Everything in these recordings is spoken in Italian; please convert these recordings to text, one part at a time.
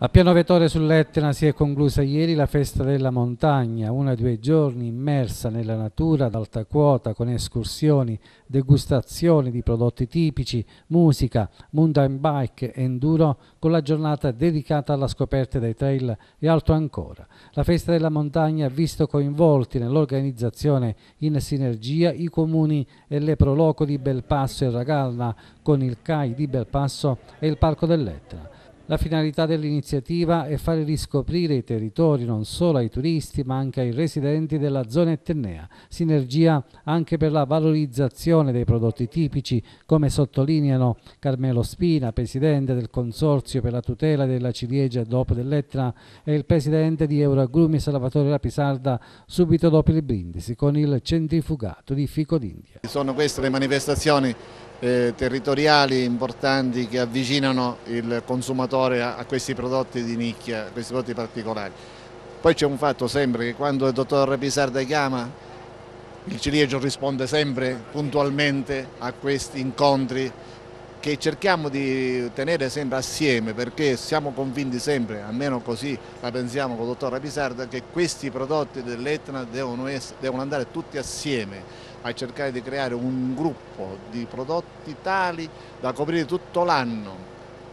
A Piano Vetore sull'Etna si è conclusa ieri la festa della montagna, una o due giorni immersa nella natura ad alta quota con escursioni, degustazioni di prodotti tipici, musica, mountain bike e enduro con la giornata dedicata alla scoperta dei trail e altro ancora. La festa della montagna ha visto coinvolti nell'organizzazione in sinergia i comuni e le Proloco di Belpasso e Ragalna con il CAI di Belpasso e il Parco dell'Etna. La finalità dell'iniziativa è fare riscoprire i territori non solo ai turisti ma anche ai residenti della zona etnea, sinergia anche per la valorizzazione dei prodotti tipici, come sottolineano Carmelo Spina, presidente del Consorzio per la tutela della ciliegia dopo dell'Etna e il presidente di Euroagrumi Salvatore Lapisarda subito dopo il brindisi con il centrifugato di fico d'India. Sono queste le manifestazioni eh, territoriali importanti che avvicinano il consumatore a, a questi prodotti di nicchia, a questi prodotti particolari. Poi c'è un fatto sempre che quando il dottor Pisarda chiama il ciliegio risponde sempre puntualmente a questi incontri che cerchiamo di tenere sempre assieme perché siamo convinti sempre, almeno così la pensiamo con il dottor Rapisarda, che questi prodotti dell'Etna devono, devono andare tutti assieme a cercare di creare un gruppo di prodotti tali da coprire tutto l'anno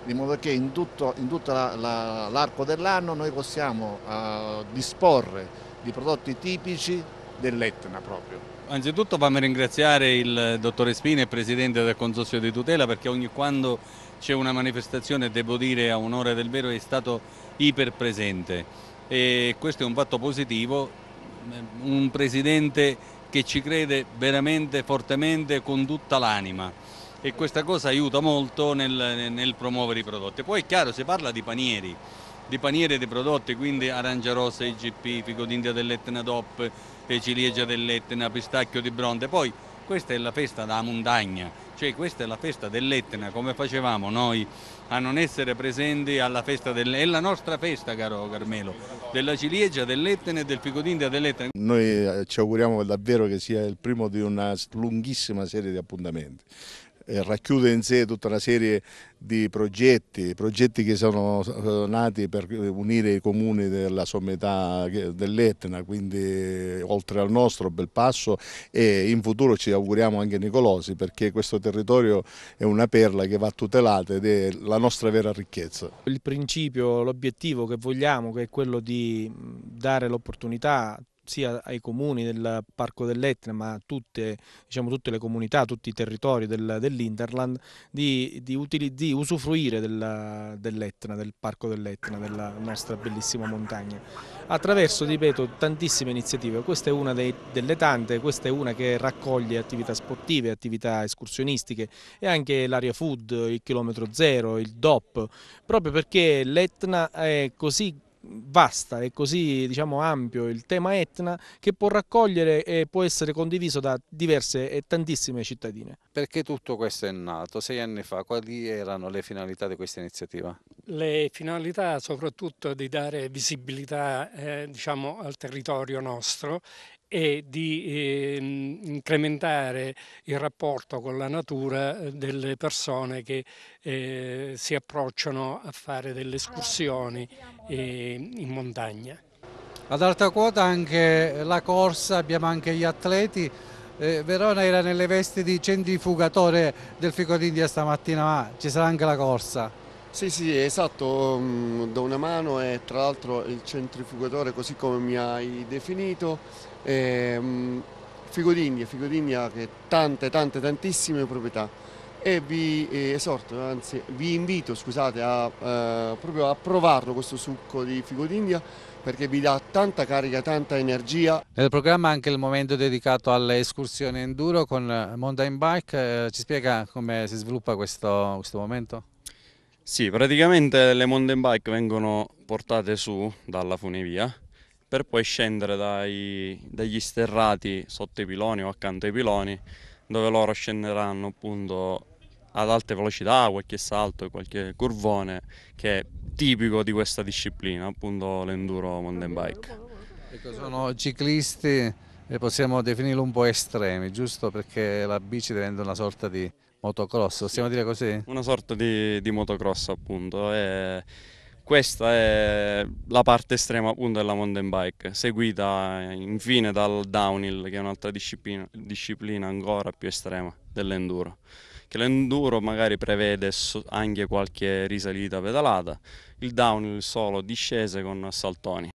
in modo che in tutto, tutto l'arco la, dell'anno noi possiamo uh, disporre di prodotti tipici dell'Etna proprio. Anzitutto fammi ringraziare il dottore Spine, presidente del Consorzio di Tutela, perché ogni quando c'è una manifestazione, devo dire a un'ora del vero, è stato iperpresente. E questo è un fatto positivo, un presidente che ci crede veramente fortemente con tutta l'anima e questa cosa aiuta molto nel, nel promuovere i prodotti. Poi è chiaro, si parla di panieri, di paniere dei prodotti, quindi arancia rossa IGP, fico d'India dell'Etna DOP, eh, ciliegia dell'Etna, pistacchio di bronte. Poi questa è la festa da montagna, cioè questa è la festa dell'Etna, come facevamo noi a non essere presenti alla festa dell'Etna, è la nostra festa caro Carmelo, della ciliegia dell'Etna e del fico d'India dell'Etna. Noi eh, ci auguriamo davvero che sia il primo di una lunghissima serie di appuntamenti. Eh, racchiude in sé tutta una serie di progetti, progetti che sono eh, nati per unire i comuni della sommità dell'Etna, quindi eh, oltre al nostro bel passo e in futuro ci auguriamo anche Nicolosi perché questo territorio è una perla che va tutelata ed è la nostra vera ricchezza. Il principio, l'obiettivo che vogliamo che è quello di dare l'opportunità sia ai comuni del Parco dell'Etna ma a tutte, diciamo, tutte, le comunità, tutti i territori del, dell'Interland di, di, utili, di, usufruire dell'Etna, del Parco dell'Etna, della nostra bellissima montagna attraverso, ripeto, tantissime iniziative questa è una dei, delle tante, questa è una che raccoglie attività sportive, attività escursionistiche e anche l'area food, il chilometro zero, il DOP proprio perché l'Etna è così vasta e così diciamo, ampio il tema Etna che può raccogliere e può essere condiviso da diverse e tantissime cittadine. Perché tutto questo è nato? Sei anni fa quali erano le finalità di questa iniziativa? Le finalità soprattutto di dare visibilità eh, diciamo, al territorio nostro e di eh, incrementare il rapporto con la natura eh, delle persone che eh, si approcciano a fare delle escursioni eh, in montagna. Ad alta quota anche la corsa, abbiamo anche gli atleti. Eh, Verona era nelle vesti di centrifugatore del Fico d'India stamattina, ma ci sarà anche la corsa. Sì, sì, esatto, mm, do una mano e tra l'altro il centrifugatore così come mi hai definito, è mm, Figodindia, Figodindia che ha tante, tante, tantissime proprietà e vi eh, esorto, anzi vi invito scusate, a, eh, proprio a provarlo questo succo di figo perché vi dà tanta carica, tanta energia. Nel programma anche il momento dedicato alle escursioni enduro con mountain bike, eh, ci spiega come si sviluppa questo, questo momento? Sì, praticamente le mountain bike vengono portate su dalla funivia per poi scendere dai, dagli sterrati sotto i piloni o accanto ai piloni dove loro scenderanno appunto ad alte velocità, qualche salto, qualche curvone che è tipico di questa disciplina, appunto l'enduro mountain bike. Ecco, sono ciclisti e possiamo definirlo un po' estremi, giusto? Perché la bici diventa una sorta di Motocross, possiamo dire così? Una sorta di, di motocross appunto. E questa è la parte estrema appunto della mountain bike, seguita infine dal downhill che è un'altra disciplina, disciplina ancora più estrema dell'enduro che l'enduro magari prevede anche qualche risalita pedalata, il downhill solo discese con saltoni.